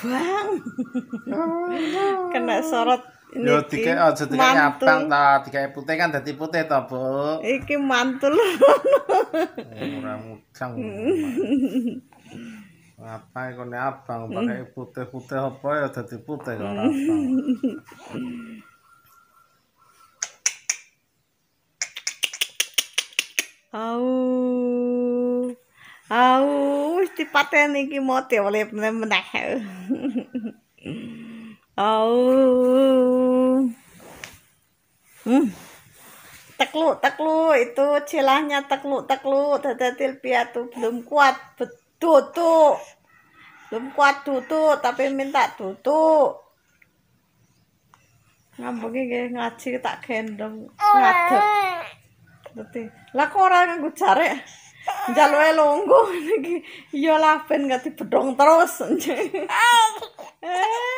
bang oh, kena sorot ini Yo, tiga, oh, so tiga putih kan jadi putih to bu iki mantul hmm, orang mudang apa iku abang hmm. pakai putih putih apa ya putih orang abang আউ উস্তি পাতে mote oleh বলে দেখা আউ hmm. Teklu, teklu itu celahnya teklu, teklu. tetetil piatu belum kuat betutu, belum kuat tutu, tapi minta tutu. ngambungnya kayak ngaci tak gendong ngadep lah kok orang nganggo ya jalur longgo yo Iya laben gak dibedhong terus. Eh,